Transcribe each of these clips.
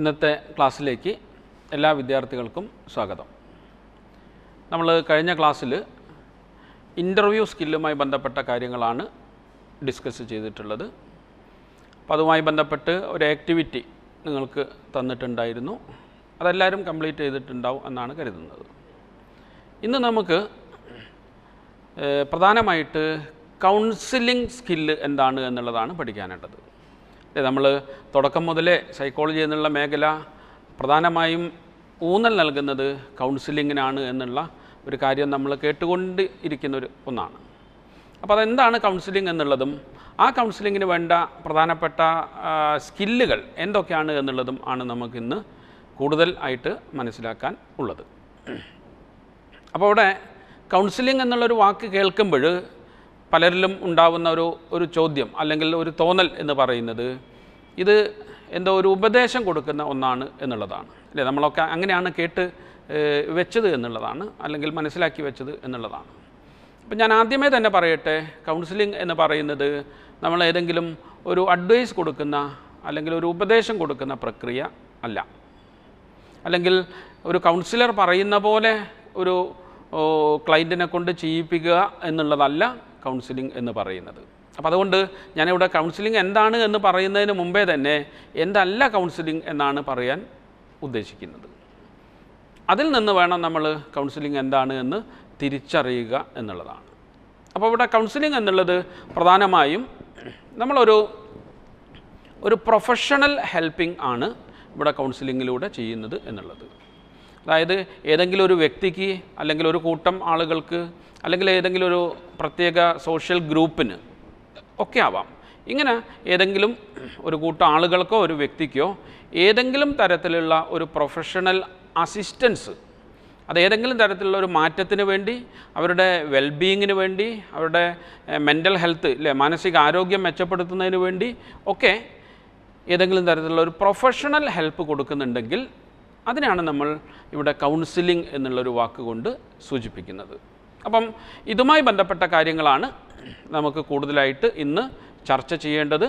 ഇന്നത്തെ ക്ലാസ്സിലേക്ക് എല്ലാ വിദ്യാർത്ഥികൾക്കും സ്വാഗതം നമ്മൾ കഴിഞ്ഞ ക്ലാസ്സിൽ ഇൻ്റർവ്യൂ സ്കില്ലുമായി ബന്ധപ്പെട്ട കാര്യങ്ങളാണ് ഡിസ്കസ് ചെയ്തിട്ടുള്ളത് അപ്പോൾ അതുമായി ബന്ധപ്പെട്ട് ഒരു ആക്ടിവിറ്റി നിങ്ങൾക്ക് തന്നിട്ടുണ്ടായിരുന്നു അതെല്ലാവരും കംപ്ലീറ്റ് ചെയ്തിട്ടുണ്ടാവും എന്നാണ് കരുതുന്നത് ഇന്ന് നമുക്ക് പ്രധാനമായിട്ട് കൗൺസിലിംഗ് സ്കില്ല് എന്താണ് എന്നുള്ളതാണ് പഠിക്കാനുള്ളത് നമ്മൾ തുടക്കം മുതലേ സൈക്കോളജി എന്നുള്ള മേഖല പ്രധാനമായും ഊന്നൽ നൽകുന്നത് കൗൺസിലിങ്ങിനാണ് എന്നുള്ള ഒരു കാര്യം നമ്മൾ കേട്ടുകൊണ്ട് ഇരിക്കുന്ന ഒരു ഒന്നാണ് അപ്പോൾ അതെന്താണ് കൗൺസിലിംഗ് എന്നുള്ളതും ആ കൗൺസിലിങ്ങിന് വേണ്ട പ്രധാനപ്പെട്ട സ്കില്ലുകൾ എന്തൊക്കെയാണ് എന്നുള്ളതും ആണ് നമുക്കിന്ന് കൂടുതൽ ആയിട്ട് മനസ്സിലാക്കാൻ ഉള്ളത് അപ്പോൾ ഇവിടെ കൗൺസിലിംഗ് എന്നുള്ളൊരു വാക്ക് കേൾക്കുമ്പോൾ പലരിലും ഉണ്ടാവുന്ന ഒരു ഒരു ചോദ്യം അല്ലെങ്കിൽ ഒരു തോന്നൽ എന്ന് പറയുന്നത് ഇത് എന്തോ ഒരു ഉപദേശം കൊടുക്കുന്ന ഒന്നാണ് എന്നുള്ളതാണ് അല്ലേ നമ്മളൊക്കെ അങ്ങനെയാണ് കേട്ട് വെച്ചത് എന്നുള്ളതാണ് അല്ലെങ്കിൽ മനസ്സിലാക്കി വെച്ചത് എന്നുള്ളതാണ് അപ്പം ഞാൻ ആദ്യമേ തന്നെ പറയട്ടെ കൗൺസിലിംഗ് എന്ന് പറയുന്നത് നമ്മൾ ഏതെങ്കിലും ഒരു അഡ്വൈസ് കൊടുക്കുന്ന അല്ലെങ്കിൽ ഒരു ഉപദേശം കൊടുക്കുന്ന പ്രക്രിയ അല്ല അല്ലെങ്കിൽ ഒരു കൗൺസിലർ പറയുന്ന പോലെ ഒരു ക്ലൈൻറ്റിനെ കൊണ്ട് ചെയ്യിപ്പിക്കുക എന്നുള്ളതല്ല കൗൺസിലിംഗ് എന്ന് പറയുന്നത് അപ്പോൾ അതുകൊണ്ട് ഞാനിവിടെ കൗൺസിലിംഗ് എന്താണ് എന്ന് പറയുന്നതിന് മുമ്പേ തന്നെ എന്തല്ല കൗൺസിലിംഗ് എന്നാണ് പറയാൻ ഉദ്ദേശിക്കുന്നത് അതിൽ നിന്ന് വേണം നമ്മൾ കൗൺസിലിംഗ് എന്താണ് എന്ന് തിരിച്ചറിയുക എന്നുള്ളതാണ് അപ്പോൾ ഇവിടെ കൗൺസിലിംഗ് എന്നുള്ളത് പ്രധാനമായും നമ്മളൊരു ഒരു പ്രൊഫഷണൽ ഹെൽപ്പിംഗ് ആണ് ഇവിടെ കൗൺസിലിങ്ങിലൂടെ ചെയ്യുന്നത് എന്നുള്ളത് അതായത് ഏതെങ്കിലും ഒരു വ്യക്തിക്ക് അല്ലെങ്കിൽ ഒരു കൂട്ടം ആളുകൾക്ക് അല്ലെങ്കിൽ ഏതെങ്കിലും ഒരു പ്രത്യേക സോഷ്യൽ ഗ്രൂപ്പിന് ഒക്കെ ആവാം ഇങ്ങനെ ഏതെങ്കിലും ഒരു കൂട്ടം ആളുകൾക്കോ ഒരു വ്യക്തിക്കോ ഏതെങ്കിലും തരത്തിലുള്ള ഒരു പ്രൊഫഷണൽ അസിസ്റ്റൻസ് അത് ഏതെങ്കിലും തരത്തിലുള്ള ഒരു മാറ്റത്തിന് വേണ്ടി അവരുടെ വെൽബീയിങ്ങിന് വേണ്ടി അവരുടെ മെൻ്റൽ ഹെൽത്ത് അല്ലെ മാനസിക ആരോഗ്യം മെച്ചപ്പെടുത്തുന്നതിന് വേണ്ടി ഒക്കെ ഏതെങ്കിലും തരത്തിലുള്ള ഒരു പ്രൊഫഷണൽ ഹെൽപ്പ് കൊടുക്കുന്നുണ്ടെങ്കിൽ അതിനാണ് നമ്മൾ ഇവിടെ കൗൺസിലിംഗ് എന്നുള്ളൊരു വാക്കുകൊണ്ട് സൂചിപ്പിക്കുന്നത് അപ്പം ഇതുമായി ബന്ധപ്പെട്ട കാര്യങ്ങളാണ് നമുക്ക് കൂടുതലായിട്ട് ഇന്ന് ചർച്ച ചെയ്യേണ്ടത്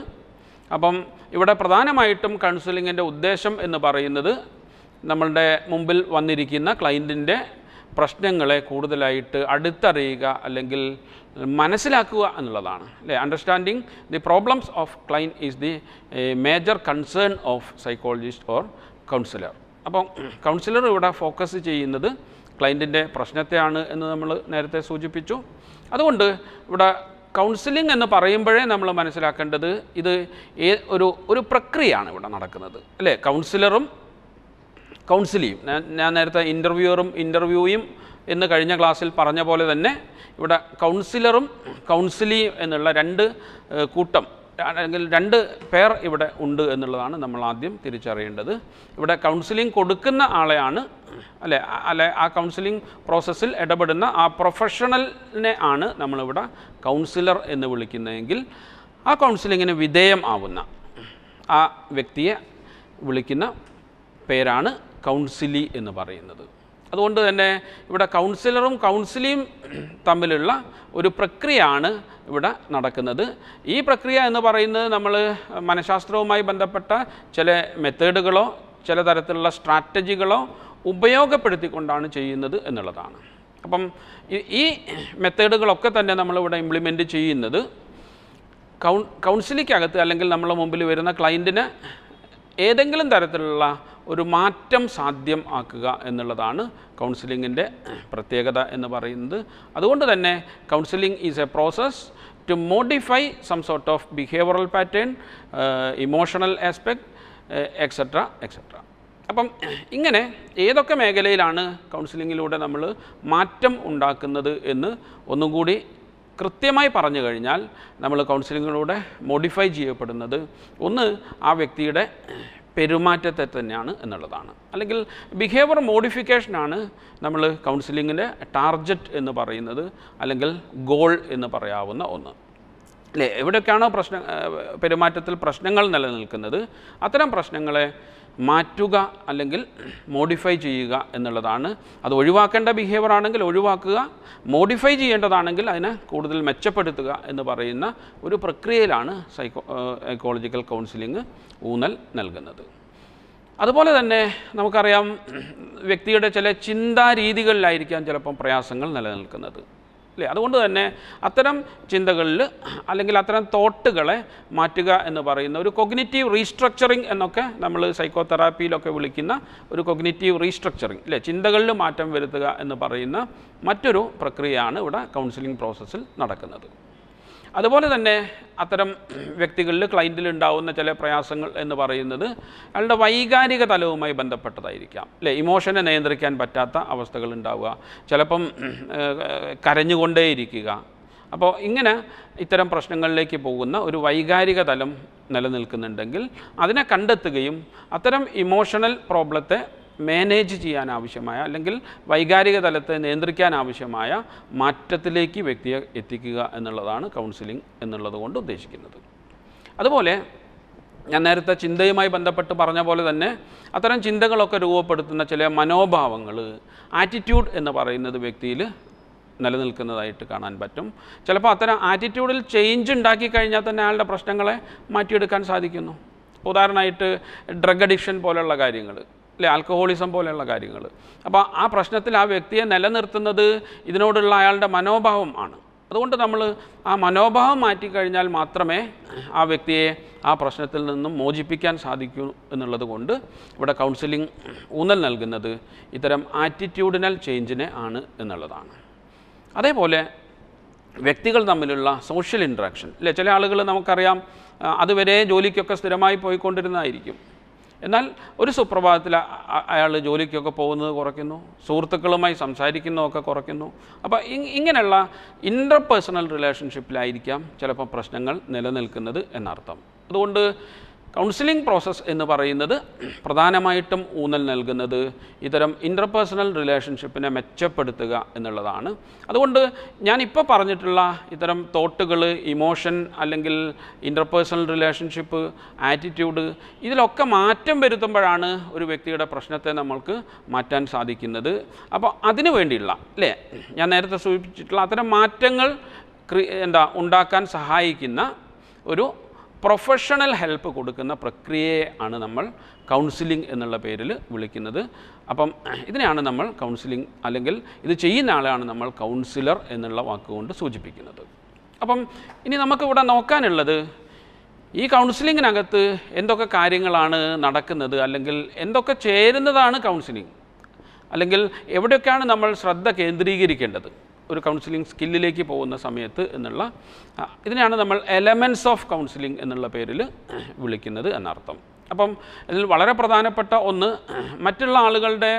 അപ്പം ഇവിടെ പ്രധാനമായിട്ടും കൗൺസിലിങ്ങിൻ്റെ ഉദ്ദേശം എന്ന് പറയുന്നത് നമ്മളുടെ മുമ്പിൽ വന്നിരിക്കുന്ന ക്ലയൻറ്റിൻ്റെ പ്രശ്നങ്ങളെ കൂടുതലായിട്ട് അടുത്തറിയുക അല്ലെങ്കിൽ മനസ്സിലാക്കുക എന്നുള്ളതാണ് അല്ലേ understanding the problems of client is the major concern of psychologist or counsellor അപ്പം കൗൺസിലർ ഇവിടെ ഫോക്കസ് ചെയ്യുന്നത് ക്ലയൻറ്റിൻ്റെ പ്രശ്നത്തെയാണ് എന്ന് നമ്മൾ നേരത്തെ സൂചിപ്പിച്ചു അതുകൊണ്ട് ഇവിടെ കൗൺസിലിംഗ് എന്ന് പറയുമ്പോഴേ നമ്മൾ മനസ്സിലാക്കേണ്ടത് ഇത് ഒരു ഒരു പ്രക്രിയയാണ് ഇവിടെ നടക്കുന്നത് അല്ലേ കൗൺസിലറും കൗൺസിലിയും ഞാൻ നേരത്തെ ഇൻ്റർവ്യൂറും ഇൻ്റർവ്യൂയും എന്ന് കഴിഞ്ഞ ക്ലാസ്സിൽ പറഞ്ഞ പോലെ തന്നെ ഇവിടെ കൗൺസിലറും കൗൺസിലിയും എന്നുള്ള രണ്ട് കൂട്ടം അല്ലെങ്കിൽ രണ്ട് പേർ ഇവിടെ ഉണ്ട് എന്നുള്ളതാണ് നമ്മൾ ആദ്യം തിരിച്ചറിയേണ്ടത് ഇവിടെ കൗൺസിലിംഗ് കൊടുക്കുന്ന ആളെയാണ് അല്ലെ അല്ലെ ആ കൗൺസിലിംഗ് പ്രോസസ്സിൽ ഇടപെടുന്ന ആ പ്രൊഫഷണലിനെ ആണ് നമ്മളിവിടെ കൗൺസിലർ എന്ന് വിളിക്കുന്നതെങ്കിൽ ആ കൗൺസിലിങ്ങിന് വിധേയം ആവുന്ന ആ വ്യക്തിയെ വിളിക്കുന്ന പേരാണ് കൗൺസിലി എന്ന് പറയുന്നത് അതുകൊണ്ട് തന്നെ ഇവിടെ കൗൺസിലറും കൗൺസിലിയും തമ്മിലുള്ള ഒരു പ്രക്രിയയാണ് ഇവിടെ നടക്കുന്നത് ഈ പ്രക്രിയ എന്ന് പറയുന്നത് നമ്മൾ മനഃശാസ്ത്രവുമായി ബന്ധപ്പെട്ട ചില മെത്തേഡുകളോ ചില തരത്തിലുള്ള സ്ട്രാറ്റജികളോ ഉപയോഗപ്പെടുത്തിക്കൊണ്ടാണ് ചെയ്യുന്നത് എന്നുള്ളതാണ് അപ്പം ഈ മെത്തേഡുകളൊക്കെ തന്നെ നമ്മളിവിടെ ഇംപ്ലിമെൻറ്റ് ചെയ്യുന്നത് കൗൺ കൗൺസിലിക്കകത്ത് അല്ലെങ്കിൽ നമ്മളെ മുമ്പിൽ വരുന്ന ക്ലയൻറ്റിന് ഏതെങ്കിലും തരത്തിലുള്ള ഒരു മാറ്റം സാധ്യം ആക്കുക എന്നുള്ളതാണ് കൗൺസിലിങ്ങിൻ്റെ പ്രത്യേകത എന്ന് പറയുന്നത് അതുകൊണ്ട് തന്നെ counselling is a process to modify some sort of behavioural pattern emotional aspect etcetera etcetera അപ്പം ഇങ്ങനെ ഏതൊക്കെ മേഖലയിലാണ് കൗൺസിലിങ്ങിലൂടെ നമ്മൾ മാറ്റം ഉണ്ടാക്കുന്നത് എന്ന് ഒന്നും കൂടി കൃത്യമായി പറഞ്ഞു കഴിഞ്ഞാൽ നമ്മൾ കൗൺസിലിങ്ങിലൂടെ മോഡിഫൈ ചെയ്യപ്പെടുന്നത് ഒന്ന് ആ വ്യക്തിയുടെ പെരുമാറ്റത്തെ തന്നെയാണ് എന്നുള്ളതാണ് അല്ലെങ്കിൽ ബിഹേവിയർ മോഡിഫിക്കേഷനാണ് നമ്മൾ കൗൺസിലിങ്ങിൻ്റെ ടാർജറ്റ് എന്ന് പറയുന്നത് അല്ലെങ്കിൽ ഗോൾ എന്ന് പറയാവുന്ന ഒന്ന് അല്ലേ എവിടെയൊക്കെയാണോ പ്രശ്ന പെരുമാറ്റത്തിൽ പ്രശ്നങ്ങൾ നിലനിൽക്കുന്നത് അത്തരം പ്രശ്നങ്ങളെ മാറ്റുക അല്ലെങ്കിൽ മോഡിഫൈ ചെയ്യുക എന്നുള്ളതാണ് അത് ഒഴിവാക്കേണ്ട ബിഹേവിയർ ആണെങ്കിൽ ഒഴിവാക്കുക മോഡിഫൈ ചെയ്യേണ്ടതാണെങ്കിൽ അതിനെ കൂടുതൽ മെച്ചപ്പെടുത്തുക എന്ന് പറയുന്ന ഒരു പ്രക്രിയയിലാണ് സൈക്കോ സൈക്കോളജിക്കൽ കൗൺസിലിംഗ് ഊന്നൽ നൽകുന്നത് അതുപോലെ തന്നെ നമുക്കറിയാം വ്യക്തിയുടെ ചില ചിന്താരീതികളിലായിരിക്കാം ചിലപ്പം പ്രയാസങ്ങൾ നിലനിൽക്കുന്നത് അല്ലേ അതുകൊണ്ട് തന്നെ അത്തരം ചിന്തകളിൽ അല്ലെങ്കിൽ അത്തരം തോട്ടുകളെ മാറ്റുക എന്ന് പറയുന്ന ഒരു കൊഗ്നേറ്റീവ് റീസ്ട്രക്ചറിങ് എന്നൊക്കെ നമ്മൾ സൈക്കോതെറാപ്പിയിലൊക്കെ വിളിക്കുന്ന ഒരു കൊഗ്നേറ്റീവ് റീസ്ട്രക്ചറിങ് അല്ലേ ചിന്തകളിൽ മാറ്റം വരുത്തുക എന്ന് പറയുന്ന മറ്റൊരു പ്രക്രിയയാണ് ഇവിടെ കൗൺസിലിംഗ് പ്രോസസ്സിൽ നടക്കുന്നത് അതുപോലെ തന്നെ അത്തരം വ്യക്തികളിൽ ക്ലൈൻറ്റിൽ ഉണ്ടാവുന്ന ചില പ്രയാസങ്ങൾ എന്ന് പറയുന്നത് അയാളുടെ വൈകാരിക തലവുമായി ബന്ധപ്പെട്ടതായിരിക്കാം അല്ലേ ഇമോഷനെ നിയന്ത്രിക്കാൻ പറ്റാത്ത അവസ്ഥകൾ ഉണ്ടാവുക ചിലപ്പം കരഞ്ഞുകൊണ്ടേയിരിക്കുക അപ്പോൾ ഇങ്ങനെ ഇത്തരം പ്രശ്നങ്ങളിലേക്ക് പോകുന്ന ഒരു വൈകാരിക തലം നിലനിൽക്കുന്നുണ്ടെങ്കിൽ അതിനെ കണ്ടെത്തുകയും അത്തരം ഇമോഷണൽ പ്രോബ്ലത്തെ മാനേജ് ചെയ്യാൻ ആവശ്യമായ അല്ലെങ്കിൽ വൈകാരിക തലത്തെ നിയന്ത്രിക്കാൻ ആവശ്യമായ മാറ്റത്തിലേക്ക് വ്യക്തിയെ എത്തിക്കുക എന്നുള്ളതാണ് കൗൺസിലിംഗ് എന്നുള്ളത് കൊണ്ട് ഉദ്ദേശിക്കുന്നത് അതുപോലെ ഞാൻ നേരത്തെ ചിന്തയുമായി ബന്ധപ്പെട്ട് പറഞ്ഞ പോലെ തന്നെ അത്തരം ചിന്തകളൊക്കെ രൂപപ്പെടുത്തുന്ന ചില മനോഭാവങ്ങൾ ആറ്റിറ്റ്യൂഡ് എന്ന് പറയുന്നത് വ്യക്തിയിൽ നിലനിൽക്കുന്നതായിട്ട് കാണാൻ പറ്റും ചിലപ്പോൾ അത്തരം ആറ്റിറ്റ്യൂഡിൽ ചേഞ്ച് ഉണ്ടാക്കി കഴിഞ്ഞാൽ തന്നെ അയാളുടെ പ്രശ്നങ്ങളെ മാറ്റിയെടുക്കാൻ സാധിക്കുന്നു ഉദാഹരണമായിട്ട് ഡ്രഗ് അഡിക്ഷൻ പോലുള്ള കാര്യങ്ങൾ അല്ലെ ആൽക്കഹോളിസം പോലെയുള്ള കാര്യങ്ങൾ അപ്പോൾ ആ പ്രശ്നത്തിൽ ആ വ്യക്തിയെ നിലനിർത്തുന്നത് ഇതിനോടുള്ള അയാളുടെ മനോഭാവം ആണ് അതുകൊണ്ട് നമ്മൾ ആ മനോഭാവം മാറ്റിക്കഴിഞ്ഞാൽ മാത്രമേ ആ വ്യക്തിയെ ആ പ്രശ്നത്തിൽ നിന്നും മോചിപ്പിക്കാൻ സാധിക്കൂ എന്നുള്ളത് കൊണ്ട് ഇവിടെ കൗൺസിലിംഗ് ഊന്നൽ നൽകുന്നത് ഇത്തരം ആറ്റിറ്റ്യൂഡിനൽ ചേഞ്ചിനെ ആണ് എന്നുള്ളതാണ് അതേപോലെ വ്യക്തികൾ തമ്മിലുള്ള സോഷ്യൽ ഇൻട്രാക്ഷൻ അല്ലേ ചില ആളുകൾ നമുക്കറിയാം അതുവരെ ജോലിക്കൊക്കെ സ്ഥിരമായി പോയിക്കൊണ്ടിരുന്നതായിരിക്കും എന്നാൽ ഒരു സുപ്രഭാതത്തിൽ അയാൾ ജോലിക്കൊക്കെ പോകുന്നത് കുറയ്ക്കുന്നു സുഹൃത്തുക്കളുമായി സംസാരിക്കുന്നതൊക്കെ കുറയ്ക്കുന്നു അപ്പോൾ ഇങ്ങനെയുള്ള ഇൻ്റർപേഴ്സണൽ റിലേഷൻഷിപ്പിലായിരിക്കാം ചിലപ്പോൾ പ്രശ്നങ്ങൾ നിലനിൽക്കുന്നത് എന്നർത്ഥം അതുകൊണ്ട് കൗൺസിലിംഗ് പ്രോസസ്സ് എന്ന് പറയുന്നത് പ്രധാനമായിട്ടും ഊന്നൽ നൽകുന്നത് ഇത്തരം ഇൻ്റർപേഴ്സണൽ റിലേഷൻഷിപ്പിനെ മെച്ചപ്പെടുത്തുക എന്നുള്ളതാണ് അതുകൊണ്ട് ഞാനിപ്പോൾ പറഞ്ഞിട്ടുള്ള ഇത്തരം തോട്ടുകൾ ഇമോഷൻ അല്ലെങ്കിൽ ഇൻ്റർപേഴ്സണൽ റിലേഷൻഷിപ്പ് ആറ്റിറ്റ്യൂഡ് ഇതിലൊക്കെ മാറ്റം വരുത്തുമ്പോഴാണ് ഒരു വ്യക്തിയുടെ പ്രശ്നത്തെ നമ്മൾക്ക് മാറ്റാൻ സാധിക്കുന്നത് അപ്പോൾ അതിനു വേണ്ടിയുള്ള അല്ലേ ഞാൻ നേരത്തെ സൂചിപ്പിച്ചിട്ടുള്ള അത്തരം മാറ്റങ്ങൾ എന്താ ഉണ്ടാക്കാൻ സഹായിക്കുന്ന ഒരു പ്രൊഫഷണൽ ഹെൽപ്പ് കൊടുക്കുന്ന പ്രക്രിയയെ ആണ് നമ്മൾ കൗൺസിലിംഗ് എന്നുള്ള പേരിൽ വിളിക്കുന്നത് അപ്പം ഇതിനെയാണ് നമ്മൾ കൗൺസിലിംഗ് അല്ലെങ്കിൽ ഇത് ചെയ്യുന്ന ആളെയാണ് നമ്മൾ കൗൺസിലർ എന്നുള്ള വാക്കുകൊണ്ട് സൂചിപ്പിക്കുന്നത് അപ്പം ഇനി നമുക്ക് ഇവിടെ നോക്കാനുള്ളത് ഈ കൗൺസിലിങ്ങിനകത്ത് എന്തൊക്കെ കാര്യങ്ങളാണ് നടക്കുന്നത് അല്ലെങ്കിൽ എന്തൊക്കെ ചേരുന്നതാണ് കൗൺസിലിംഗ് അല്ലെങ്കിൽ എവിടെയൊക്കെയാണ് നമ്മൾ ശ്രദ്ധ കേന്ദ്രീകരിക്കേണ്ടത് ഒരു കൗൺസിലിംഗ് സ്കില്ലിലേക്ക് പോകുന്ന സമയത്ത് എന്നുള്ള ഇതിനെയാണ് നമ്മൾ എലമെൻസ് ഓഫ് കൗൺസിലിംഗ് എന്നുള്ള പേരിൽ വിളിക്കുന്നത് എന്നർത്ഥം അപ്പം ഇതിൽ വളരെ പ്രധാനപ്പെട്ട ഒന്ന് മറ്റുള്ള ആളുകളുടെ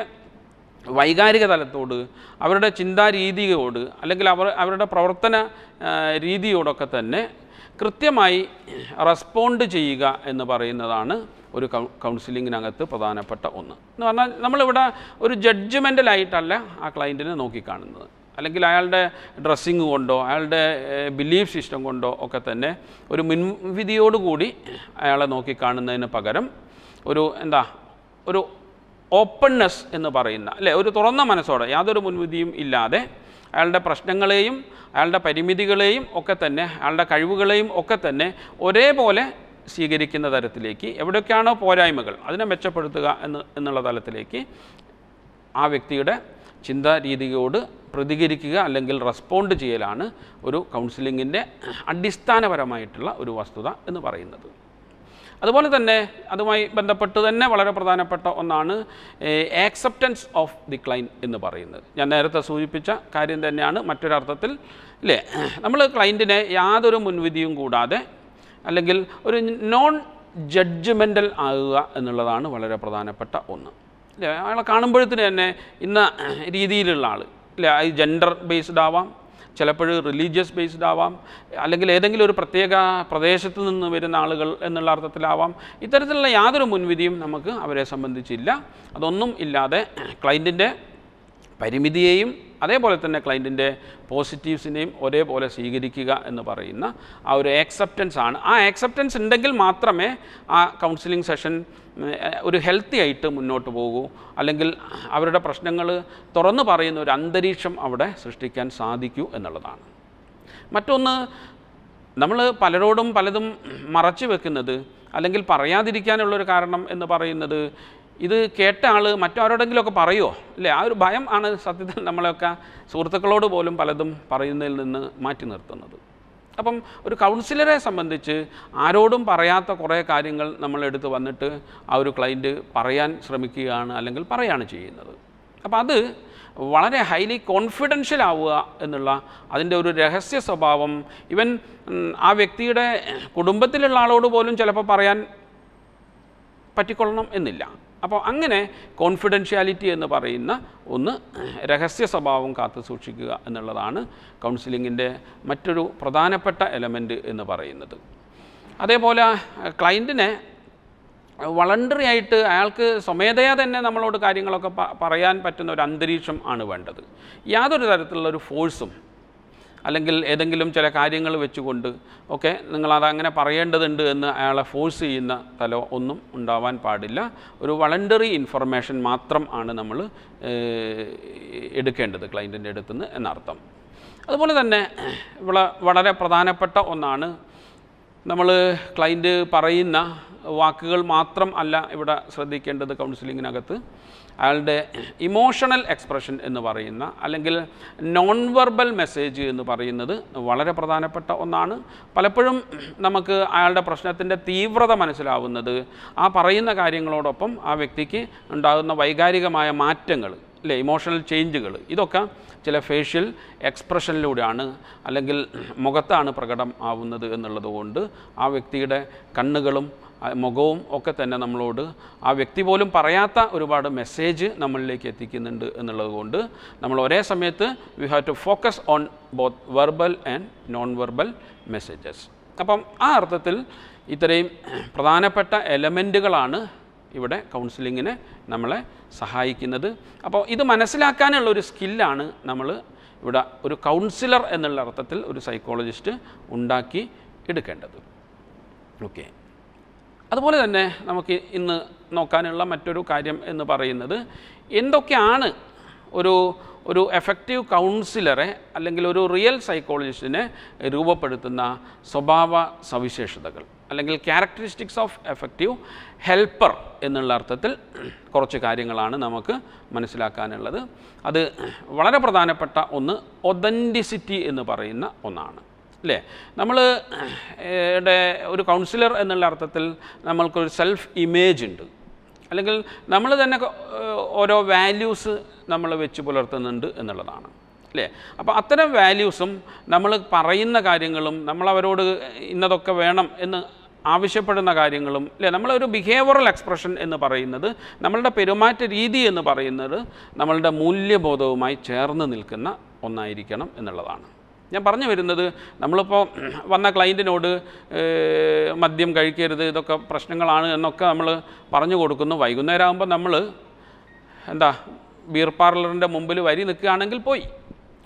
വൈകാരിക തലത്തോട് അവരുടെ ചിന്താരീതിയോട് അല്ലെങ്കിൽ അവർ അവരുടെ പ്രവർത്തന രീതിയോടൊക്കെ തന്നെ കൃത്യമായി റെസ്പോണ്ട് ചെയ്യുക എന്ന് പറയുന്നതാണ് ഒരു കൗൺസിലിങ്ങിനകത്ത് പ്രധാനപ്പെട്ട ഒന്ന് എന്ന് പറഞ്ഞാൽ നമ്മളിവിടെ ഒരു ജഡ്ജ്മെൻ്റലായിട്ടല്ല ആ ക്ലയൻറ്റിനെ നോക്കിക്കാണുന്നത് അല്ലെങ്കിൽ അയാളുടെ ഡ്രസ്സിങ് കൊണ്ടോ അയാളുടെ ബിലീഫ് സിസ്റ്റം കൊണ്ടോ ഒക്കെ തന്നെ ഒരു മുൻവിധിയോടുകൂടി അയാളെ നോക്കി പകരം ഒരു എന്താ ഒരു ഓപ്പൺനെസ് എന്ന് പറയുന്ന അല്ലേ ഒരു തുറന്ന മനസ്സോടെ യാതൊരു മുൻവിധിയും ഇല്ലാതെ അയാളുടെ പ്രശ്നങ്ങളെയും അയാളുടെ പരിമിതികളെയും ഒക്കെ തന്നെ അയാളുടെ കഴിവുകളെയും ഒക്കെ തന്നെ ഒരേപോലെ സ്വീകരിക്കുന്ന തരത്തിലേക്ക് എവിടെയൊക്കെയാണോ പോരായ്മകൾ അതിനെ മെച്ചപ്പെടുത്തുക എന്ന് എന്നുള്ള തലത്തിലേക്ക് ആ വ്യക്തിയുടെ ചിന്താരീതിയോട് പ്രതികരിക്കുക അല്ലെങ്കിൽ റെസ്പോണ്ട് ചെയ്യലാണ് ഒരു കൗൺസിലിങ്ങിൻ്റെ അടിസ്ഥാനപരമായിട്ടുള്ള ഒരു വസ്തുത എന്ന് പറയുന്നത് അതുപോലെ തന്നെ അതുമായി ബന്ധപ്പെട്ട് തന്നെ വളരെ പ്രധാനപ്പെട്ട ഒന്നാണ് ആക്സെപ്റ്റൻസ് ഓഫ് ദി ക്ലൈൻ എന്ന് പറയുന്നത് ഞാൻ നേരത്തെ സൂചിപ്പിച്ച കാര്യം തന്നെയാണ് മറ്റൊരർത്ഥത്തിൽ ഇല്ലേ നമ്മൾ ക്ലൈൻറ്റിനെ യാതൊരു മുൻവിധിയും കൂടാതെ അല്ലെങ്കിൽ ഒരു നോൺ ജഡ്ജ്മെൻ്റൽ ആകുക എന്നുള്ളതാണ് വളരെ പ്രധാനപ്പെട്ട ഒന്ന് അല്ലേ അയാളെ കാണുമ്പോഴത്തിന് തന്നെ ഇന്ന രീതിയിലുള്ള ആൾ അല്ലെ അത് ജെൻഡർ ബേസ്ഡ് ആവാം ചിലപ്പോൾ റിലീജിയസ് ബേസ്ഡ് ആവാം അല്ലെങ്കിൽ ഏതെങ്കിലും ഒരു പ്രത്യേക പ്രദേശത്ത് നിന്ന് വരുന്ന ആളുകൾ എന്നുള്ള അർത്ഥത്തിലാവാം ഇത്തരത്തിലുള്ള യാതൊരു മുൻവിധിയും നമുക്ക് അവരെ സംബന്ധിച്ചില്ല അതൊന്നും ഇല്ലാതെ ക്ലൈൻറ്റിൻ്റെ പരിമിതിയെയും അതേപോലെ തന്നെ ക്ലയൻറ്റിൻ്റെ പോസിറ്റീവ്സിനെയും ഒരേപോലെ സ്വീകരിക്കുക എന്ന് പറയുന്ന ആ ഒരു ആക്സെപ്റ്റൻസ് ആണ് ആ ആക്സെപ്റ്റൻസ് ഉണ്ടെങ്കിൽ മാത്രമേ ആ കൗൺസിലിംഗ് സെഷൻ ഒരു ഹെൽത്തി ആയിട്ട് മുന്നോട്ട് പോകൂ അല്ലെങ്കിൽ അവരുടെ പ്രശ്നങ്ങൾ തുറന്നു പറയുന്ന ഒരു അന്തരീക്ഷം അവിടെ സൃഷ്ടിക്കാൻ സാധിക്കൂ എന്നുള്ളതാണ് മറ്റൊന്ന് നമ്മൾ പലരോടും പലതും മറച്ചു വെക്കുന്നത് അല്ലെങ്കിൽ പറയാതിരിക്കാനുള്ളൊരു കാരണം എന്ന് പറയുന്നത് ഇത് കേട്ട ആൾ മറ്റാരോടെങ്കിലുമൊക്കെ പറയുമോ അല്ലേ ആ ഒരു ഭയം ആണ് സത്യത്തിൽ നമ്മളെയൊക്കെ സുഹൃത്തുക്കളോട് പോലും പലതും പറയുന്നതിൽ നിന്ന് മാറ്റി നിർത്തുന്നത് അപ്പം ഒരു കൗൺസിലറെ സംബന്ധിച്ച് ആരോടും പറയാത്ത കുറേ കാര്യങ്ങൾ നമ്മൾ എടുത്ത് വന്നിട്ട് ആ ഒരു ക്ലൈൻറ്റ് പറയാൻ ശ്രമിക്കുകയാണ് അല്ലെങ്കിൽ പറയുകയാണ് ചെയ്യുന്നത് അപ്പം അത് വളരെ ഹൈലി കോൺഫിഡൻഷ്യൽ ആവുക എന്നുള്ള അതിൻ്റെ ഒരു രഹസ്യ സ്വഭാവം ഇവൻ ആ വ്യക്തിയുടെ കുടുംബത്തിലുള്ള ആളോട് പോലും ചിലപ്പോൾ പറയാൻ പറ്റിക്കൊള്ളണം എന്നില്ല അപ്പോൾ അങ്ങനെ കോൺഫിഡൻഷ്യാലിറ്റി എന്ന് പറയുന്ന ഒന്ന് രഹസ്യ സ്വഭാവം കാത്തു സൂക്ഷിക്കുക എന്നുള്ളതാണ് കൗൺസിലിങ്ങിൻ്റെ മറ്റൊരു പ്രധാനപ്പെട്ട എലമെൻറ്റ് എന്ന് പറയുന്നത് അതേപോലെ ക്ലയൻറ്റിനെ വളണ്ടറി ആയിട്ട് അയാൾക്ക് സ്വമേധയാ തന്നെ നമ്മളോട് കാര്യങ്ങളൊക്കെ പറയാൻ പറ്റുന്ന ഒരു അന്തരീക്ഷം ആണ് വേണ്ടത് യാതൊരു തരത്തിലുള്ള ഒരു ഫോഴ്സും അല്ലെങ്കിൽ ഏതെങ്കിലും ചില കാര്യങ്ങൾ വെച്ചുകൊണ്ട് ഒക്കെ നിങ്ങളതങ്ങനെ അങ്ങനെ പറയേണ്ടതുണ്ട് എന്ന് അയാളെ ഫോഴ്സ് ചെയ്യുന്ന തലോ ഒന്നും ഉണ്ടാവാൻ പാടില്ല ഒരു വളണ്ടറി ഇൻഫർമേഷൻ മാത്രം ആണ് നമ്മൾ എടുക്കേണ്ടത് ക്ലയൻറ്റിൻ്റെ അടുത്തുനിന്ന് എന്നർത്ഥം അതുപോലെ തന്നെ ഇവിടെ വളരെ പ്രധാനപ്പെട്ട ഒന്നാണ് നമ്മൾ ക്ലയൻറ്റ് പറയുന്ന വാക്കുകൾ മാത്രം അല്ല ഇവിടെ ശ്രദ്ധിക്കേണ്ടത് കൗൺസിലിങ്ങിനകത്ത് അയാളുടെ ഇമോഷണൽ എക്സ്പ്രഷൻ എന്ന് പറയുന്ന അല്ലെങ്കിൽ നോൺ വെർബൽ മെസ്സേജ് എന്ന് പറയുന്നത് വളരെ പ്രധാനപ്പെട്ട ഒന്നാണ് പലപ്പോഴും നമുക്ക് അയാളുടെ പ്രശ്നത്തിൻ്റെ തീവ്രത മനസ്സിലാവുന്നത് ആ പറയുന്ന കാര്യങ്ങളോടൊപ്പം ആ വ്യക്തിക്ക് ഉണ്ടാകുന്ന വൈകാരികമായ മാറ്റങ്ങൾ അല്ലേ ഇമോഷണൽ ചേഞ്ചുകൾ ഇതൊക്കെ ചില ഫേഷ്യൽ എക്സ്പ്രഷനിലൂടെയാണ് അല്ലെങ്കിൽ മുഖത്താണ് പ്രകടം ആവുന്നത് എന്നുള്ളതുകൊണ്ട് ആ വ്യക്തിയുടെ കണ്ണുകളും മുഖവും ഒക്കെ തന്നെ നമ്മളോട് ആ വ്യക്തി പോലും പറയാത്ത ഒരുപാട് മെസ്സേജ് നമ്മളിലേക്ക് എത്തിക്കുന്നുണ്ട് എന്നുള്ളത് കൊണ്ട് നമ്മൾ ഒരേ സമയത്ത് we have to focus on both verbal and non verbal messages അപ്പം ആ അർത്ഥത്തിൽ ഇത്രയും പ്രധാനപ്പെട്ട എലമെൻറ്റുകളാണ് ഇവിടെ കൗൺസിലിങ്ങിനെ നമ്മളെ സഹായിക്കുന്നത് അപ്പോൾ ഇത് മനസ്സിലാക്കാനുള്ള ഒരു സ്കില്ലാണ് നമ്മൾ ഇവിടെ ഒരു കൗൺസിലർ എന്നുള്ള അർത്ഥത്തിൽ ഒരു സൈക്കോളജിസ്റ്റ് ഉണ്ടാക്കി എടുക്കേണ്ടത് ഓക്കെ അതുപോലെ തന്നെ നമുക്ക് ഇന്ന് നോക്കാനുള്ള മറ്റൊരു കാര്യം എന്ന് പറയുന്നത് എന്തൊക്കെയാണ് ഒരു ഒരു എഫക്റ്റീവ് കൗൺസിലറെ അല്ലെങ്കിൽ ഒരു റിയൽ സൈക്കോളജിസ്റ്റിനെ രൂപപ്പെടുത്തുന്ന സ്വഭാവ സവിശേഷതകൾ അല്ലെങ്കിൽ ക്യാരക്ടറിസ്റ്റിക്സ് ഓഫ് എഫക്റ്റീവ് ഹെൽപ്പർ എന്നുള്ള അർത്ഥത്തിൽ കുറച്ച് കാര്യങ്ങളാണ് നമുക്ക് മനസ്സിലാക്കാനുള്ളത് അത് വളരെ പ്രധാനപ്പെട്ട ഒന്ന് ഒതൻറ്റിസിറ്റി എന്ന് പറയുന്ന ഒന്നാണ് അല്ലേ നമ്മൾ ഒരു കൗൺസിലർ എന്നുള്ള അർത്ഥത്തിൽ നമ്മൾക്കൊരു സെൽഫ് ഇമേജ് ഉണ്ട് അല്ലെങ്കിൽ നമ്മൾ തന്നെ ഓരോ വാല്യൂസ് നമ്മൾ വെച്ച് പുലർത്തുന്നുണ്ട് എന്നുള്ളതാണ് അല്ലേ അപ്പോൾ അത്തരം വാല്യൂസും നമ്മൾ പറയുന്ന കാര്യങ്ങളും നമ്മൾ അവരോട് ഇന്നതൊക്കെ വേണം എന്ന് ആവശ്യപ്പെടുന്ന കാര്യങ്ങളും അല്ലേ നമ്മളൊരു ബിഹേവിയറൽ എക്സ്പ്രഷൻ എന്ന് പറയുന്നത് നമ്മളുടെ പെരുമാറ്റ രീതി എന്ന് പറയുന്നത് നമ്മളുടെ മൂല്യബോധവുമായി ചേർന്ന് നിൽക്കുന്ന ഒന്നായിരിക്കണം എന്നുള്ളതാണ് ഞാൻ പറഞ്ഞു വരുന്നത് നമ്മളിപ്പോൾ വന്ന ക്ലയൻറ്റിനോട് മദ്യം കഴിക്കരുത് ഇതൊക്കെ പ്രശ്നങ്ങളാണ് എന്നൊക്കെ നമ്മൾ പറഞ്ഞു കൊടുക്കുന്നു വൈകുന്നേരം ആകുമ്പോൾ നമ്മൾ എന്താ ബീർ പാർലറിൻ്റെ മുമ്പിൽ വരി നിൽക്കുകയാണെങ്കിൽ പോയി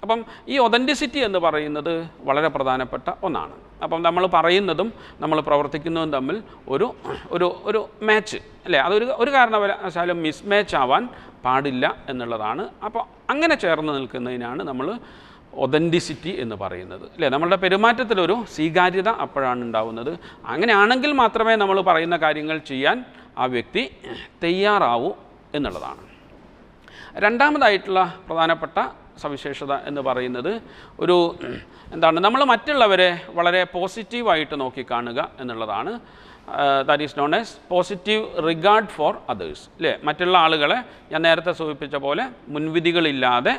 അപ്പം ഈ ഒതൻറ്റിസിറ്റി എന്ന് പറയുന്നത് വളരെ പ്രധാനപ്പെട്ട ഒന്നാണ് അപ്പം നമ്മൾ പറയുന്നതും നമ്മൾ പ്രവർത്തിക്കുന്നതും തമ്മിൽ ഒരു ഒരു ഒരു മാച്ച് അല്ലേ അതൊരു ഒരു കാരണവശാലും മിസ്മാച്ച് ആവാൻ പാടില്ല എന്നുള്ളതാണ് അപ്പോൾ അങ്ങനെ ചേർന്ന് നിൽക്കുന്നതിനാണ് നമ്മൾ ഒതൻറ്റിസിറ്റി എന്ന് പറയുന്നത് അല്ലേ നമ്മളുടെ പെരുമാറ്റത്തിലൊരു സ്വീകാര്യത അപ്പോഴാണ് ഉണ്ടാവുന്നത് അങ്ങനെയാണെങ്കിൽ മാത്രമേ നമ്മൾ പറയുന്ന കാര്യങ്ങൾ ചെയ്യാൻ ആ വ്യക്തി തയ്യാറാവൂ എന്നുള്ളതാണ് രണ്ടാമതായിട്ടുള്ള പ്രധാനപ്പെട്ട സവിശേഷത എന്ന് പറയുന്നത് ഒരു എന്താണ് നമ്മൾ മറ്റുള്ളവരെ വളരെ പോസിറ്റീവായിട്ട് നോക്കിക്കാണുക എന്നുള്ളതാണ് that is known as positive regard for others അല്ലേ മറ്റുള്ള ആളുകളെ ഞാൻ നേരത്തെ സൂചിപ്പിച്ച പോലെ മുൻവിധികളില്ലാതെ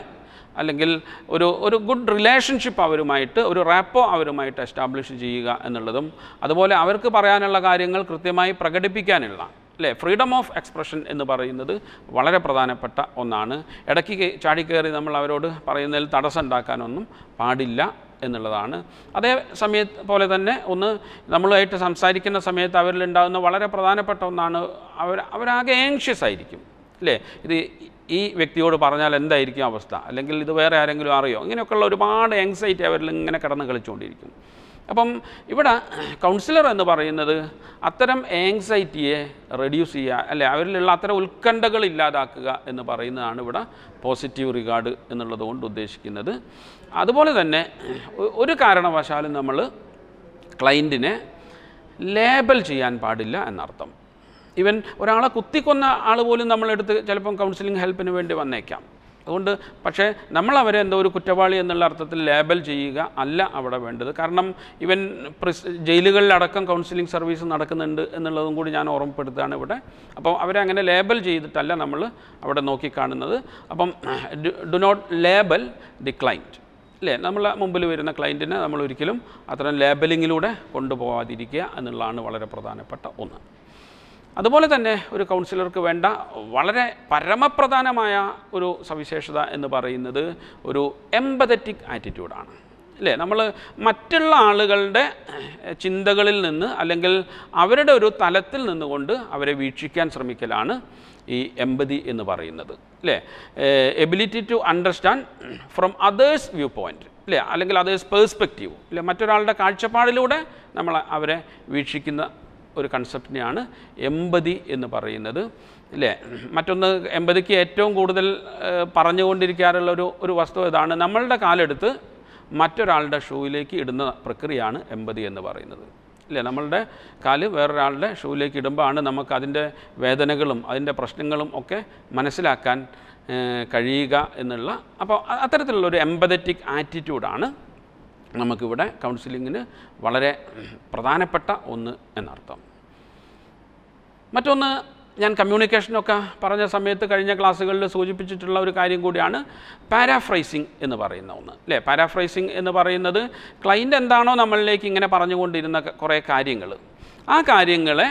അല്ലെങ്കിൽ ഒരു ഒരു ഗുഡ് റിലേഷൻഷിപ്പ് അവരുമായിട്ട് ഒരു റാപ്പോ അവരുമായിട്ട് എസ്റ്റാബ്ലിഷ് ചെയ്യുക എന്നുള്ളതും അതുപോലെ അവർക്ക് പറയാനുള്ള കാര്യങ്ങൾ കൃത്യമായി പ്രകടിപ്പിക്കാനുള്ള അല്ലേ ഫ്രീഡം ഓഫ് എക്സ്പ്രഷൻ എന്ന് പറയുന്നത് വളരെ പ്രധാനപ്പെട്ട ഒന്നാണ് ഇടയ്ക്ക് ചാടിക്കയറി നമ്മൾ അവരോട് പറയുന്നതിൽ തടസ്സം ഉണ്ടാക്കാനൊന്നും പാടില്ല എന്നുള്ളതാണ് അതേ സമയത്ത് പോലെ തന്നെ ഒന്ന് നമ്മളുമായിട്ട് സംസാരിക്കുന്ന സമയത്ത് അവരിലുണ്ടാകുന്ന വളരെ പ്രധാനപ്പെട്ട ഒന്നാണ് അവർ അവരാകെ ഏങ്ഷ്യസ് ആയിരിക്കും അല്ലേ ഇത് ഈ വ്യക്തിയോട് പറഞ്ഞാൽ എന്തായിരിക്കും അവസ്ഥ അല്ലെങ്കിൽ ഇത് വേറെ ആരെങ്കിലും അറിയോ ഇങ്ങനെയൊക്കെയുള്ള ഒരുപാട് എങ്സൈറ്റി അവരിൽ ഇങ്ങനെ കിടന്ന് കളിച്ചുകൊണ്ടിരിക്കും അപ്പം ഇവിടെ കൗൺസിലർ എന്ന് പറയുന്നത് അത്തരം ഏങ്സൈറ്റിയെ റെഡ്യൂസ് ചെയ്യുക അല്ലെ അവരിലുള്ള അത്തരം ഉത്കണ്ഠകൾ ഇല്ലാതാക്കുക എന്ന് പറയുന്നതാണ് ഇവിടെ പോസിറ്റീവ് റിഗാർഡ് എന്നുള്ളത് കൊണ്ട് ഉദ്ദേശിക്കുന്നത് അതുപോലെ തന്നെ ഒരു കാരണവശാലും നമ്മൾ ക്ലയൻറ്റിനെ ലേബൽ ചെയ്യാൻ പാടില്ല എന്നർത്ഥം ഇവൻ ഒരാളെ കുത്തിക്കൊന്ന ആൾ പോലും നമ്മളെടുത്ത് ചിലപ്പം കൗൺസിലിംഗ് ഹെൽപ്പിന് വേണ്ടി വന്നേക്കാം അതുകൊണ്ട് പക്ഷേ നമ്മളവരെ എന്തോ ഒരു കുറ്റവാളി എന്നുള്ള അർത്ഥത്തിൽ ലേബൽ ചെയ്യുക അല്ല അവിടെ വേണ്ടത് കാരണം ഇവൻ പ്രിസ് ജയിലുകളിലടക്കം കൗൺസിലിംഗ് സർവീസ് നടക്കുന്നുണ്ട് എന്നുള്ളതും കൂടി ഞാൻ ഓർമ്മപ്പെടുത്തുകയാണ് ഇവിടെ അപ്പം അവരെ അങ്ങനെ ലേബൽ ചെയ്തിട്ടല്ല നമ്മൾ അവിടെ നോക്കിക്കാണുന്നത് അപ്പം do not label the client അല്ലേ നമ്മളെ മുമ്പിൽ വരുന്ന ക്ലയൻറ്റിനെ നമ്മൾ ഒരിക്കലും അത്തരം ലേബലിങ്ങിലൂടെ കൊണ്ടുപോകാതിരിക്കുക എന്നുള്ളതാണ് വളരെ പ്രധാനപ്പെട്ട ഒന്ന് അതുപോലെ തന്നെ ഒരു കൗൺസിലർക്ക് വേണ്ട വളരെ പരമപ്രധാനമായ ഒരു സവിശേഷത എന്ന് പറയുന്നത് ഒരു എംപതറ്റിക് ആറ്റിറ്റ്യൂഡാണ് അല്ലേ നമ്മൾ മറ്റുള്ള ആളുകളുടെ ചിന്തകളിൽ നിന്ന് അല്ലെങ്കിൽ അവരുടെ ഒരു തലത്തിൽ നിന്നുകൊണ്ട് അവരെ വീക്ഷിക്കാൻ ശ്രമിക്കലാണ് ഈ എമ്പതി എന്ന് പറയുന്നത് അല്ലേ ability to understand from others view point അല്ലേ അല്ലെങ്കിൽ അതേഴ്സ് പേഴ്സ്പെക്റ്റീവ് അല്ലെ മറ്റൊരാളുടെ കാഴ്ചപ്പാടിലൂടെ നമ്മൾ അവരെ വീക്ഷിക്കുന്ന ഒരു കൺസെപ്റ്റിനെയാണ് എമ്പതി എന്ന് പറയുന്നത് അല്ലേ മറ്റൊന്ന് എമ്പതിക്ക് ഏറ്റവും കൂടുതൽ പറഞ്ഞുകൊണ്ടിരിക്കാറുള്ള ഒരു ഒരു വസ്തു ഇതാണ് നമ്മളുടെ കാലെടുത്ത് മറ്റൊരാളുടെ ഷൂയിലേക്ക് ഇടുന്ന പ്രക്രിയയാണ് എമ്പതി എന്ന് പറയുന്നത് അല്ലേ നമ്മളുടെ കാല് വേറൊരാളുടെ ഷൂയിലേക്ക് ഇടുമ്പോഴാണ് നമുക്ക് അതിൻ്റെ വേദനകളും അതിൻ്റെ പ്രശ്നങ്ങളും ഒക്കെ മനസ്സിലാക്കാൻ കഴിയുക എന്നുള്ള അപ്പോൾ അത്തരത്തിലുള്ള ഒരു എമ്പതറ്റിക് ആറ്റിറ്റ്യൂഡാണ് നമുക്കിവിടെ കൗൺസിലിങ്ങിന് വളരെ പ്രധാനപ്പെട്ട ഒന്ന് എന്നർത്ഥം മറ്റൊന്ന് ഞാൻ കമ്മ്യൂണിക്കേഷനൊക്കെ പറഞ്ഞ സമയത്ത് കഴിഞ്ഞ ക്ലാസ്സുകളിൽ സൂചിപ്പിച്ചിട്ടുള്ള ഒരു കാര്യം കൂടിയാണ് പാരാഫ്രൈസിങ് എന്ന് പറയുന്ന ഒന്ന് അല്ലേ പാരാഫ്രൈസിങ് എന്ന് പറയുന്നത് ക്ലൈൻ്റ് എന്താണോ നമ്മളിലേക്ക് ഇങ്ങനെ പറഞ്ഞുകൊണ്ടിരുന്ന കുറേ കാര്യങ്ങൾ ആ കാര്യങ്ങളെ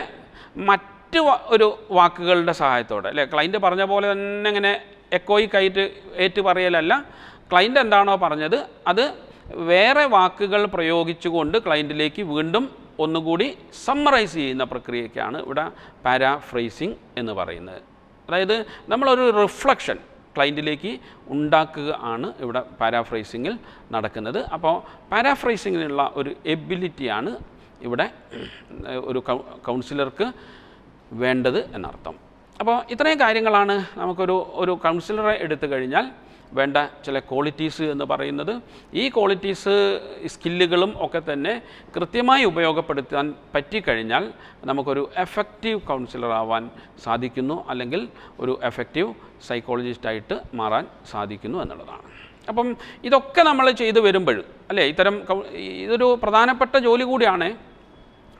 മറ്റ് ഒരു വാക്കുകളുടെ സഹായത്തോടെ അല്ലേ ക്ലൈൻറ്റ് പറഞ്ഞ പോലെ തന്നെ ഇങ്ങനെ എക്കോയി കയറ്റ് ഏറ്റു പറയലല്ല ക്ലൈൻ്റ് എന്താണോ പറഞ്ഞത് അത് വേറെ വാക്കുകൾ പ്രയോഗിച്ചുകൊണ്ട് ക്ലൈൻറ്റിലേക്ക് വീണ്ടും ഒന്നുകൂടി സമ്മറൈസ് ചെയ്യുന്ന പ്രക്രിയയ്ക്കാണ് ഇവിടെ പാരാഫ്രൈസിങ് എന്ന് പറയുന്നത് അതായത് നമ്മളൊരു റിഫ്ലക്ഷൻ ക്ലൈൻറ്റിലേക്ക് ഉണ്ടാക്കുക ആണ് ഇവിടെ പാരാഫ്രൈസിങ്ങിൽ നടക്കുന്നത് അപ്പോൾ പാരാഫ്രൈസിങ്ങിനുള്ള ഒരു എബിലിറ്റിയാണ് ഇവിടെ ഒരു കൗൺസിലർക്ക് വേണ്ടത് എന്നർത്ഥം അപ്പോൾ ഇത്രയും കാര്യങ്ങളാണ് നമുക്കൊരു ഒരു കൗൺസിലറെ എടുത്തു കഴിഞ്ഞാൽ വേണ്ട ചില ക്വാളിറ്റീസ് എന്ന് പറയുന്നത് ഈ ക്വാളിറ്റീസ് സ്കില്ലുകളും ഒക്കെ തന്നെ കൃത്യമായി ഉപയോഗപ്പെടുത്താൻ പറ്റിക്കഴിഞ്ഞാൽ നമുക്കൊരു എഫക്റ്റീവ് കൗൺസിലർ ആവാൻ സാധിക്കുന്നു അല്ലെങ്കിൽ ഒരു എഫക്റ്റീവ് സൈക്കോളജിസ്റ്റായിട്ട് മാറാൻ സാധിക്കുന്നു എന്നുള്ളതാണ് അപ്പം ഇതൊക്കെ നമ്മൾ ചെയ്തു വരുമ്പോൾ അല്ലേ ഇത്തരം ഇതൊരു പ്രധാനപ്പെട്ട ജോലി കൂടിയാണ്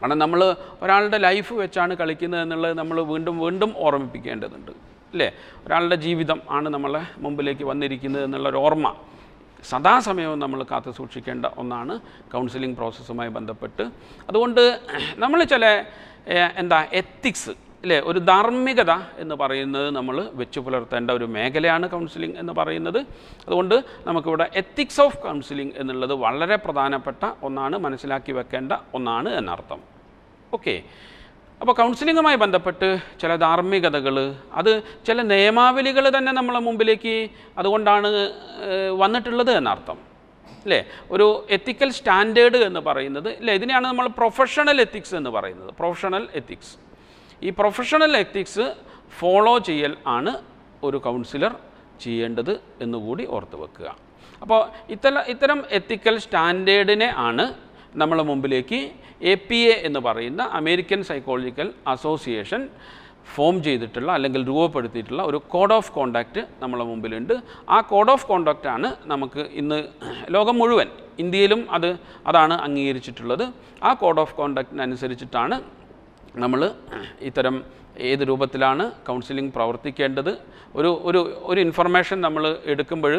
കാരണം നമ്മൾ ഒരാളുടെ ലൈഫ് വെച്ചാണ് കളിക്കുന്നത് എന്നുള്ളത് നമ്മൾ വീണ്ടും വീണ്ടും ഓർമ്മിപ്പിക്കേണ്ടതുണ്ട് അല്ലേ ഒരാളുടെ ജീവിതം ആണ് നമ്മളെ മുമ്പിലേക്ക് വന്നിരിക്കുന്നത് എന്നുള്ളൊരു ഓർമ്മ സദാസമയവും നമ്മൾ കാത്തു സൂക്ഷിക്കേണ്ട ഒന്നാണ് കൗൺസിലിംഗ് പ്രോസസ്സുമായി ബന്ധപ്പെട്ട് അതുകൊണ്ട് നമ്മൾ ചില എന്താ എത്തിക്സ് അല്ലേ ഒരു ധാർമ്മികത എന്ന് പറയുന്നത് നമ്മൾ വെച്ചു പുലർത്തേണ്ട ഒരു മേഖലയാണ് കൗൺസിലിംഗ് എന്ന് പറയുന്നത് അതുകൊണ്ട് നമുക്കിവിടെ എത്തിക്സ് ഓഫ് കൗൺസിലിംഗ് എന്നുള്ളത് വളരെ പ്രധാനപ്പെട്ട ഒന്നാണ് മനസ്സിലാക്കി വെക്കേണ്ട ഒന്നാണ് എന്നർത്ഥം ഓക്കെ അപ്പോൾ കൗൺസിലിങ്ങുമായി ബന്ധപ്പെട്ട് ചില ധാർമ്മികതകൾ അത് ചില നിയമാവലികൾ തന്നെ നമ്മളെ മുമ്പിലേക്ക് അതുകൊണ്ടാണ് വന്നിട്ടുള്ളത് എന്നർത്ഥം അല്ലേ ഒരു എത്തിക്കൽ സ്റ്റാൻഡേർഡ് എന്ന് പറയുന്നത് അല്ലേ ഇതിനെയാണ് നമ്മൾ പ്രൊഫഷണൽ എത്തിക്സ് എന്ന് പറയുന്നത് പ്രൊഫഷണൽ എത്തിക്സ് ഈ പ്രൊഫഷണൽ എത്തിക്സ് ഫോളോ ചെയ്യൽ ആണ് ഒരു കൗൺസിലർ ചെയ്യേണ്ടത് എന്നുകൂടി ഓർത്ത് വെക്കുക അപ്പോൾ ഇത്തരം ഇത്തരം എത്തിക്കൽ സ്റ്റാൻഡേർഡിനെ ആണ് നമ്മളെ മുമ്പിലേക്ക് എ പി എ എന്ന് പറയുന്ന അമേരിക്കൻ സൈക്കോളജിക്കൽ അസോസിയേഷൻ ഫോം ചെയ്തിട്ടുള്ള അല്ലെങ്കിൽ രൂപപ്പെടുത്തിയിട്ടുള്ള ഒരു കോഡ് ഓഫ് കോണ്ടാക്റ്റ് നമ്മളെ മുമ്പിലുണ്ട് ആ കോഡ് ഓഫ് കോണ്ടാക്റ്റാണ് നമുക്ക് ഇന്ന് ലോകം മുഴുവൻ ഇന്ത്യയിലും അത് അതാണ് അംഗീകരിച്ചിട്ടുള്ളത് ആ കോഡ് ഓഫ് കോണ്ടാക്റ്റിനനുസരിച്ചിട്ടാണ് നമ്മൾ ഇത്തരം ഏത് രൂപത്തിലാണ് കൗൺസിലിംഗ് പ്രവർത്തിക്കേണ്ടത് ഒരു ഒരു ഒരു ഇൻഫർമേഷൻ നമ്മൾ എടുക്കുമ്പോൾ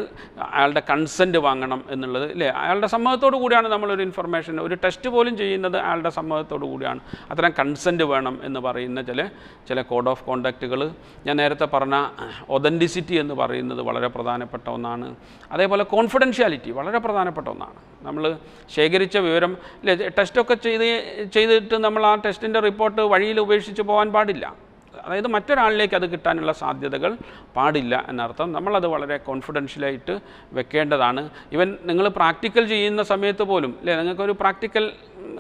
അയാളുടെ കൺസെൻറ്റ് വാങ്ങണം എന്നുള്ളത് അല്ലേ അയാളുടെ സമ്മതത്തോടു കൂടിയാണ് നമ്മളൊരു ഇൻഫർമേഷൻ ഒരു ടെസ്റ്റ് പോലും ചെയ്യുന്നത് അയാളുടെ സമ്മതത്തോടു കൂടിയാണ് അത്തരം കൺസെൻറ്റ് വേണം എന്ന് പറയുന്ന ചില ചില കോഡ് ഓഫ് കോണ്ടാക്റ്റുകൾ ഞാൻ നേരത്തെ പറഞ്ഞ ഒതൻറ്റിസിറ്റി എന്ന് പറയുന്നത് വളരെ പ്രധാനപ്പെട്ട ഒന്നാണ് അതേപോലെ കോൺഫിഡൻഷ്യാലിറ്റി വളരെ പ്രധാനപ്പെട്ട ഒന്നാണ് നമ്മൾ ശേഖരിച്ച വിവരം അല്ലേ ടെസ്റ്റൊക്കെ ചെയ്ത് ചെയ്തിട്ട് നമ്മൾ ആ ടെസ്റ്റിൻ്റെ റിപ്പോർട്ട് വഴിയിൽ ഉപേക്ഷിച്ച് പോകാൻ പാടില്ല അതായത് മറ്റൊരാളിലേക്ക് അത് കിട്ടാനുള്ള സാധ്യതകൾ പാടില്ല എന്നർത്ഥം നമ്മളത് വളരെ കോൺഫിഡൻഷ്യലായിട്ട് വെക്കേണ്ടതാണ് ഇവൻ നിങ്ങൾ പ്രാക്ടിക്കൽ ചെയ്യുന്ന സമയത്ത് പോലും അല്ലേ നിങ്ങൾക്കൊരു പ്രാക്ടിക്കൽ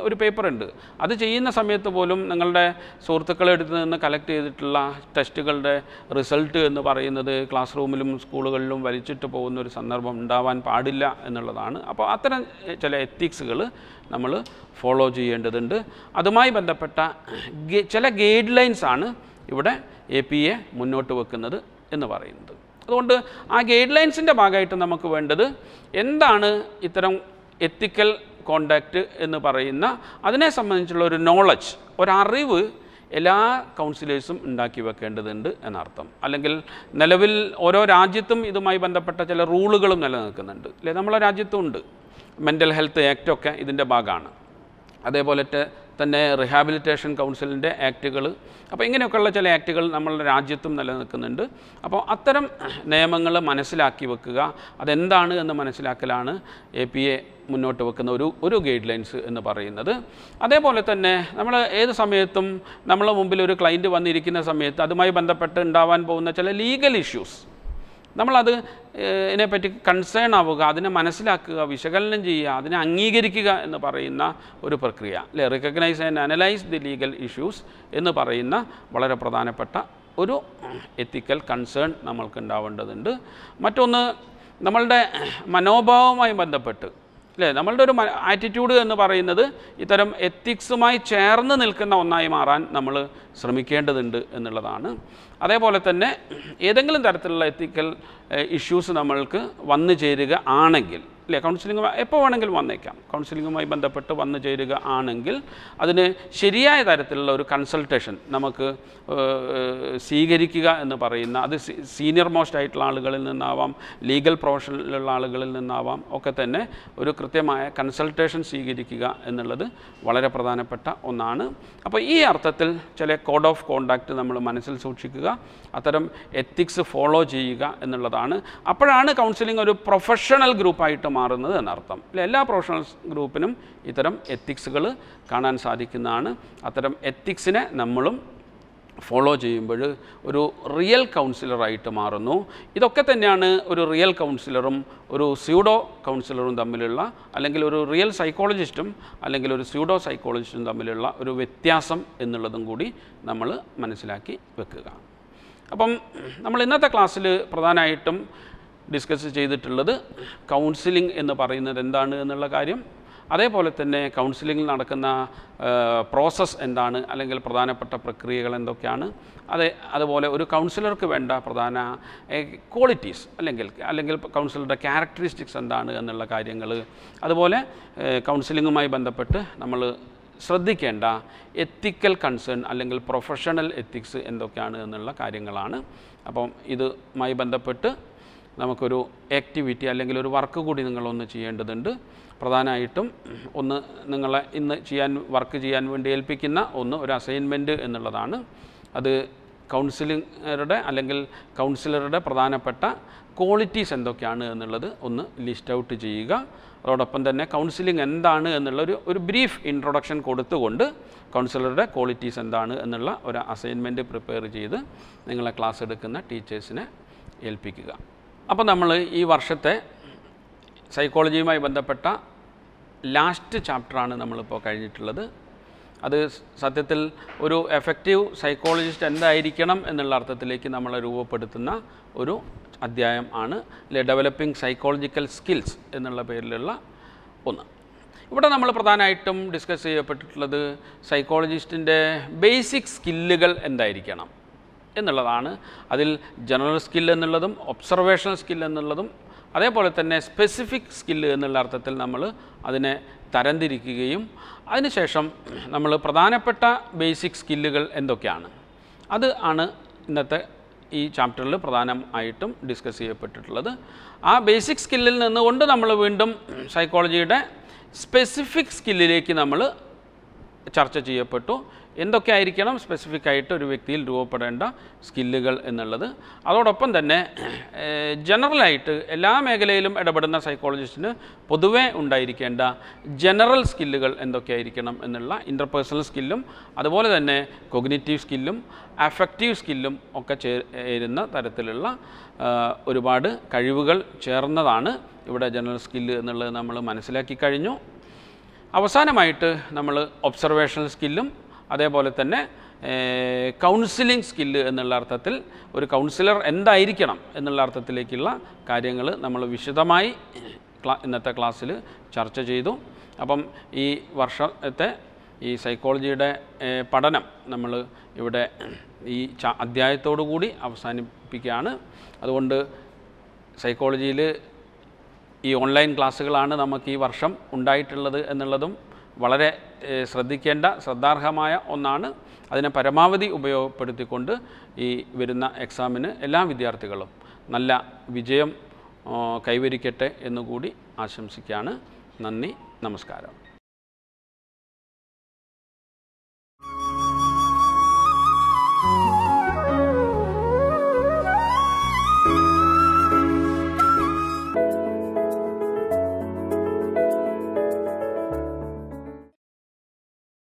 ഒരു പേപ്പർ ഉണ്ട് അത് ചെയ്യുന്ന സമയത്ത് പോലും നിങ്ങളുടെ സുഹൃത്തുക്കളെ അടുത്ത് നിന്ന് കളക്ട് ചെയ്തിട്ടുള്ള ടെസ്റ്റുകളുടെ റിസൾട്ട് എന്ന് പറയുന്നത് ക്ലാസ് റൂമിലും സ്കൂളുകളിലും വലിച്ചിട്ട് പോകുന്ന ഒരു സന്ദർഭം ഉണ്ടാവാൻ പാടില്ല എന്നുള്ളതാണ് അപ്പോൾ അത്തരം ചില എത്തിക്സുകൾ നമ്മൾ ഫോളോ ചെയ്യേണ്ടതുണ്ട് അതുമായി ബന്ധപ്പെട്ട ചില ഗൈഡ് ലൈൻസാണ് ഇവിടെ എ പി എ മുന്നോട്ട് വെക്കുന്നത് എന്ന് പറയുന്നത് അതുകൊണ്ട് ആ ഗൈഡ് ലൈൻസിൻ്റെ ഭാഗമായിട്ട് നമുക്ക് വേണ്ടത് എന്താണ് ഇത്തരം എത്തിക്കൽ കോണ്ടാക്റ്റ് എന്ന് പറയുന്ന അതിനെ സംബന്ധിച്ചുള്ള ഒരു നോളജ് ഒരറിവ് എല്ലാ കൗൺസിലേഴ്സും ഉണ്ടാക്കി വെക്കേണ്ടതുണ്ട് എന്നർത്ഥം അല്ലെങ്കിൽ നിലവിൽ ഓരോ രാജ്യത്തും ഇതുമായി ബന്ധപ്പെട്ട ചില റൂളുകളും നിലനിൽക്കുന്നുണ്ട് അല്ലെ നമ്മളെ രാജ്യത്തും ഉണ്ട് മെൻ്റൽ ഹെൽത്ത് ആക്റ്റൊക്കെ ഇതിൻ്റെ ഭാഗമാണ് അതേപോലെ തന്നെ റിഹാബിലിറ്റേഷൻ കൗൺസിലിൻ്റെ ആക്റ്റുകൾ അപ്പോൾ ഇങ്ങനെയൊക്കെയുള്ള ചില ആക്റ്റുകൾ നമ്മളുടെ രാജ്യത്തും നിലനിൽക്കുന്നുണ്ട് അപ്പോൾ അത്തരം നിയമങ്ങൾ മനസ്സിലാക്കി വെക്കുക അതെന്താണ് എന്ന് മനസ്സിലാക്കലാണ് എ പി എ മുന്നോട്ട് വെക്കുന്ന ഒരു ഒരു ഗൈഡ് ലൈൻസ് എന്ന് പറയുന്നത് അതേപോലെ തന്നെ നമ്മൾ ഏത് സമയത്തും നമ്മളെ മുമ്പിൽ ഒരു ക്ലൈൻറ്റ് വന്നിരിക്കുന്ന സമയത്ത് അതുമായി ബന്ധപ്പെട്ട് ഉണ്ടാവാൻ പോകുന്ന ചില ലീഗൽ ഇഷ്യൂസ് നമ്മളത് ഇതിനെപ്പറ്റി കൺസേൺ ആവുക അതിനെ മനസ്സിലാക്കുക വിശകലനം ചെയ്യുക അതിനെ അംഗീകരിക്കുക എന്ന് പറയുന്ന ഒരു പ്രക്രിയ അല്ലെ recognise and analyse the legal issues എന്ന് പറയുന്ന വളരെ പ്രധാനപ്പെട്ട ഒരു എത്തിക്കൽ കൺസേൺ നമ്മൾക്ക് ഉണ്ടാവേണ്ടതുണ്ട് മറ്റൊന്ന് നമ്മളുടെ മനോഭാവവുമായി ബന്ധപ്പെട്ട് അല്ലേ നമ്മളുടെ ഒരു ആറ്റിറ്റ്യൂഡ് എന്ന് പറയുന്നത് ഇത്തരം എത്തിക്സുമായി ചേർന്ന് നിൽക്കുന്ന ഒന്നായി മാറാൻ നമ്മൾ ശ്രമിക്കേണ്ടതുണ്ട് എന്നുള്ളതാണ് അതേപോലെ തന്നെ ഏതെങ്കിലും തരത്തിലുള്ള എത്തിക്കൽ ഇഷ്യൂസ് നമ്മൾക്ക് വന്നു ചേരുക ആണെങ്കിൽ അല്ലേ കൗൺസിലിങ്ങുമായി എപ്പോൾ വേണമെങ്കിലും വന്നേക്കാം കൗൺസിലിങ്ങുമായി ബന്ധപ്പെട്ട് വന്നു ചേരുക ആണെങ്കിൽ അതിന് ശരിയായ തരത്തിലുള്ള ഒരു കൺസൾട്ടേഷൻ നമുക്ക് സ്വീകരിക്കുക എന്ന് പറയുന്ന അത് സീനിയർ മോസ്റ്റ് ആയിട്ടുള്ള ആളുകളിൽ നിന്നാവാം ലീഗൽ പ്രൊഫഷനിലുള്ള ആളുകളിൽ നിന്നാവാം ഒക്കെ തന്നെ ഒരു കൃത്യമായ കൺസൾട്ടേഷൻ സ്വീകരിക്കുക എന്നുള്ളത് വളരെ പ്രധാനപ്പെട്ട ഒന്നാണ് അപ്പോൾ ഈ അർത്ഥത്തിൽ ചില കോഡ് ഓഫ് കോണ്ടാക്റ്റ് നമ്മൾ മനസ്സിൽ സൂക്ഷിക്കുക അത്തരം എത്തിക്സ് ഫോളോ ചെയ്യുക എന്നുള്ളതാണ് അപ്പോഴാണ് കൗൺസിലിംഗ് ഒരു പ്രൊഫഷണൽ ഗ്രൂപ്പായിട്ട് മാറുന്നത് എന്നർത്ഥം അല്ലെ എല്ലാ പ്രൊഫഷണൽ ഗ്രൂപ്പിനും ഇത്തരം എത്തിക്സുകൾ കാണാൻ സാധിക്കുന്നതാണ് അത്തരം എത്തിക്സിനെ നമ്മളും ഫോളോ ചെയ്യുമ്പോൾ ഒരു റിയൽ കൗൺസിലറായിട്ട് മാറുന്നു ഇതൊക്കെ തന്നെയാണ് ഒരു റിയൽ കൗൺസിലറും ഒരു സ്യൂഡോ കൗൺസിലറും തമ്മിലുള്ള അല്ലെങ്കിൽ ഒരു റിയൽ സൈക്കോളജിസ്റ്റും അല്ലെങ്കിൽ ഒരു സ്യൂഡോ സൈക്കോളജിസ്റ്റും തമ്മിലുള്ള ഒരു വ്യത്യാസം എന്നുള്ളതും കൂടി നമ്മൾ മനസ്സിലാക്കി വെക്കുക അപ്പം നമ്മൾ ഇന്നത്തെ ക്ലാസ്സിൽ പ്രധാനമായിട്ടും ഡിസ്കസ് ചെയ്തിട്ടുള്ളത് കൗൺസിലിംഗ് എന്ന് പറയുന്നത് എന്താണ് എന്നുള്ള കാര്യം അതേപോലെ തന്നെ കൗൺസിലിംഗിൽ നടക്കുന്ന പ്രോസസ്സ് എന്താണ് അല്ലെങ്കിൽ പ്രധാനപ്പെട്ട പ്രക്രിയകൾ എന്തൊക്കെയാണ് അതേ അതുപോലെ ഒരു കൗൺസിലർക്ക് വേണ്ട പ്രധാന ക്വാളിറ്റീസ് അല്ലെങ്കിൽ അല്ലെങ്കിൽ കൗൺസിലറുടെ ക്യാരക്ടറിസ്റ്റിക്സ് എന്താണ് എന്നുള്ള കാര്യങ്ങൾ അതുപോലെ കൗൺസിലിങ്ങുമായി ബന്ധപ്പെട്ട് നമ്മൾ ശ്രദ്ധിക്കേണ്ട എത്തിക്കൽ കൺസേൺ അല്ലെങ്കിൽ പ്രൊഫഷണൽ എത്തിക്സ് എന്തൊക്കെയാണ് എന്നുള്ള കാര്യങ്ങളാണ് അപ്പം ഇതുമായി ബന്ധപ്പെട്ട് നമുക്കൊരു ആക്ടിവിറ്റി അല്ലെങ്കിൽ ഒരു വർക്ക് കൂടി നിങ്ങളൊന്ന് ചെയ്യേണ്ടതുണ്ട് പ്രധാനമായിട്ടും ഒന്ന് നിങ്ങളെ ഇന്ന് ചെയ്യാൻ വർക്ക് ചെയ്യാൻ വേണ്ടി ഏൽപ്പിക്കുന്ന ഒന്ന് ഒരു അസൈൻമെൻറ്റ് എന്നുള്ളതാണ് അത് കൗൺസിലിങ്ങരുടെ അല്ലെങ്കിൽ കൗൺസിലറുടെ പ്രധാനപ്പെട്ട ക്വാളിറ്റീസ് എന്തൊക്കെയാണ് എന്നുള്ളത് ഒന്ന് ലിസ്റ്റ് ഔട്ട് ചെയ്യുക അതോടൊപ്പം തന്നെ കൗൺസിലിംഗ് എന്താണ് എന്നുള്ള ഒരു ഒരു ബ്രീഫ് ഇൻട്രൊഡക്ഷൻ കൊടുത്തുകൊണ്ട് കൗൺസിലറുടെ ക്വാളിറ്റീസ് എന്താണ് എന്നുള്ള ഒരു അസൈൻമെൻറ്റ് പ്രിപ്പയർ ചെയ്ത് നിങ്ങളെ ക്ലാസ് എടുക്കുന്ന ടീച്ചേഴ്സിനെ ഏൽപ്പിക്കുക അപ്പോൾ നമ്മൾ ഈ വർഷത്തെ സൈക്കോളജിയുമായി ബന്ധപ്പെട്ട ലാസ്റ്റ് ചാപ്റ്ററാണ് നമ്മളിപ്പോൾ കഴിഞ്ഞിട്ടുള്ളത് അത് സത്യത്തിൽ ഒരു എഫക്റ്റീവ് സൈക്കോളജിസ്റ്റ് എന്തായിരിക്കണം എന്നുള്ള അർത്ഥത്തിലേക്ക് നമ്മളെ രൂപപ്പെടുത്തുന്ന ഒരു അധ്യായം ആണ് ഡെവലപ്പിംഗ് സൈക്കോളജിക്കൽ സ്കിൽസ് എന്നുള്ള പേരിലുള്ള ഒന്ന് ഇവിടെ നമ്മൾ പ്രധാനമായിട്ടും ഡിസ്കസ് ചെയ്യപ്പെട്ടിട്ടുള്ളത് സൈക്കോളജിസ്റ്റിൻ്റെ ബേസിക് സ്കില്ലുകൾ എന്തായിരിക്കണം എന്നുള്ളതാണ് അതിൽ ജനറൽ സ്കിൽ എന്നുള്ളതും ഒബ്സർവേഷണൽ സ്കിൽ എന്നുള്ളതും അതേപോലെ തന്നെ സ്പെസിഫിക് സ്കില്ല് എന്നുള്ള അർത്ഥത്തിൽ നമ്മൾ അതിനെ തരംതിരിക്കുകയും അതിനുശേഷം നമ്മൾ പ്രധാനപ്പെട്ട ബേസിക് സ്കില്ലുകൾ എന്തൊക്കെയാണ് അത് ആണ് ഇന്നത്തെ ഈ ചാപ്റ്ററിൽ പ്രധാനമായിട്ടും ഡിസ്കസ് ചെയ്യപ്പെട്ടിട്ടുള്ളത് ആ ബേസിക് സ്കില്ലിൽ നിന്നുകൊണ്ട് നമ്മൾ വീണ്ടും സൈക്കോളജിയുടെ സ്പെസിഫിക് സ്കില്ലിലേക്ക് നമ്മൾ ചർച്ച ചെയ്യപ്പെട്ടു എന്തൊക്കെയായിരിക്കണം സ്പെസിഫിക് ആയിട്ട് ഒരു വ്യക്തിയിൽ രൂപപ്പെടേണ്ട സ്കില്ലുകൾ എന്നുള്ളത് അതോടൊപ്പം തന്നെ ജനറലായിട്ട് എല്ലാ മേഖലയിലും ഇടപെടുന്ന സൈക്കോളജിസ്റ്റിന് പൊതുവേ ഉണ്ടായിരിക്കേണ്ട ജനറൽ സ്കില്ലുകൾ എന്തൊക്കെയായിരിക്കണം എന്നുള്ള ഇൻ്റർപേഴ്സണൽ സ്കില്ലും അതുപോലെ തന്നെ കൊഗ്നേറ്റീവ് സ്കില്ലും അഫക്റ്റീവ് സ്കില്ലും ഒക്കെ ചേരുന്ന തരത്തിലുള്ള ഒരുപാട് കഴിവുകൾ ചേർന്നതാണ് ഇവിടെ ജനറൽ സ്കില്ല് എന്നുള്ളത് നമ്മൾ മനസ്സിലാക്കി കഴിഞ്ഞു അവസാനമായിട്ട് നമ്മൾ ഒബ്സർവേഷണൽ സ്കില്ലും അതേപോലെ തന്നെ കൗൺസിലിംഗ് സ്കില്ല് എന്നുള്ള അർത്ഥത്തിൽ ഒരു കൗൺസിലർ എന്തായിരിക്കണം എന്നുള്ള അർത്ഥത്തിലേക്കുള്ള കാര്യങ്ങൾ നമ്മൾ വിശദമായി ഇന്നത്തെ ക്ലാസ്സിൽ ചർച്ച ചെയ്തു അപ്പം ഈ വർഷത്തെ ഈ സൈക്കോളജിയുടെ പഠനം നമ്മൾ ഇവിടെ ഈ ച അധ്യായത്തോടു കൂടി അവസാനിപ്പിക്കുകയാണ് അതുകൊണ്ട് സൈക്കോളജിയിൽ ഈ ഓൺലൈൻ ക്ലാസ്സുകളാണ് നമുക്ക് ഈ വർഷം ഉണ്ടായിട്ടുള്ളത് എന്നുള്ളതും വളരെ ശ്രദ്ധിക്കേണ്ട ശ്രദ്ധാർഹമായ ഒന്നാണ് അതിനെ പരമാവധി ഉപയോഗപ്പെടുത്തിക്കൊണ്ട് ഈ വരുന്ന എക്സാമിന് എല്ലാ വിദ്യാർത്ഥികളും നല്ല വിജയം കൈവരിക്കട്ടെ എന്നുകൂടി ആശംസിക്കുകയാണ് നന്ദി നമസ്കാരം